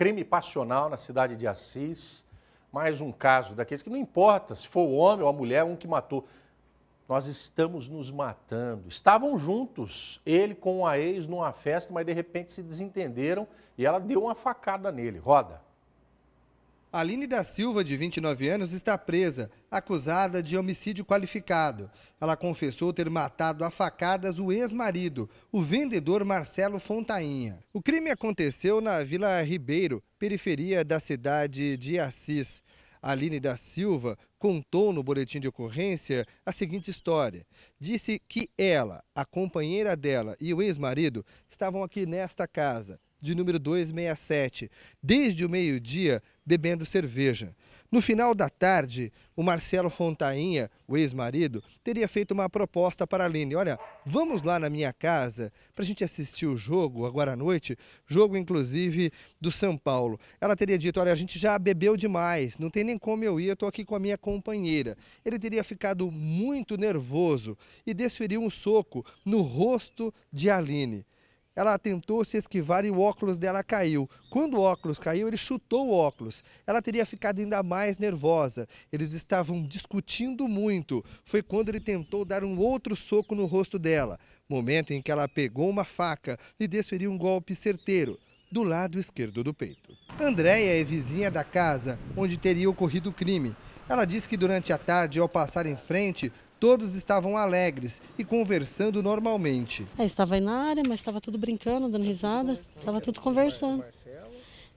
crime passional na cidade de Assis. Mais um caso daqueles que não importa se for o homem ou a mulher, um que matou. Nós estamos nos matando. Estavam juntos, ele com a ex numa festa, mas de repente se desentenderam e ela deu uma facada nele. Roda. Aline da Silva, de 29 anos, está presa, acusada de homicídio qualificado. Ela confessou ter matado a facadas o ex-marido, o vendedor Marcelo Fontainha. O crime aconteceu na Vila Ribeiro, periferia da cidade de Assis. Aline da Silva contou no boletim de ocorrência a seguinte história. Disse que ela, a companheira dela e o ex-marido estavam aqui nesta casa de número 267, desde o meio-dia, bebendo cerveja. No final da tarde, o Marcelo Fontainha, o ex-marido, teria feito uma proposta para a Aline. Olha, vamos lá na minha casa para a gente assistir o jogo agora à noite, jogo inclusive do São Paulo. Ela teria dito, olha, a gente já bebeu demais, não tem nem como eu ir, eu estou aqui com a minha companheira. Ele teria ficado muito nervoso e desferiu um soco no rosto de Aline. Ela tentou se esquivar e o óculos dela caiu. Quando o óculos caiu, ele chutou o óculos. Ela teria ficado ainda mais nervosa. Eles estavam discutindo muito. Foi quando ele tentou dar um outro soco no rosto dela. Momento em que ela pegou uma faca e desferiu um golpe certeiro do lado esquerdo do peito. Andréia é vizinha da casa onde teria ocorrido o crime. Ela diz que durante a tarde, ao passar em frente, Todos estavam alegres e conversando normalmente. É, estava aí na área, mas estava tudo brincando, dando risada, estava tudo conversando.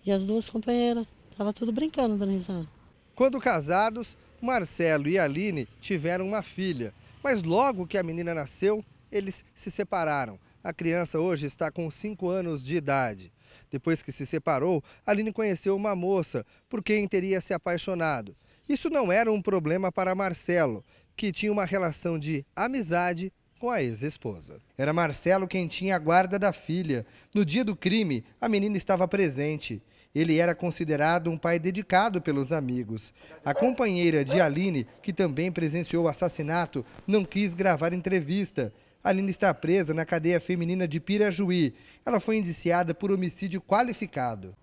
E as duas companheiras, estava tudo brincando, dando risada. Quando casados, Marcelo e Aline tiveram uma filha, mas logo que a menina nasceu, eles se separaram. A criança hoje está com 5 anos de idade. Depois que se separou, Aline conheceu uma moça por quem teria se apaixonado. Isso não era um problema para Marcelo que tinha uma relação de amizade com a ex-esposa. Era Marcelo quem tinha a guarda da filha. No dia do crime, a menina estava presente. Ele era considerado um pai dedicado pelos amigos. A companheira de Aline, que também presenciou o assassinato, não quis gravar entrevista. Aline está presa na cadeia feminina de Pirajuí. Ela foi indiciada por homicídio qualificado.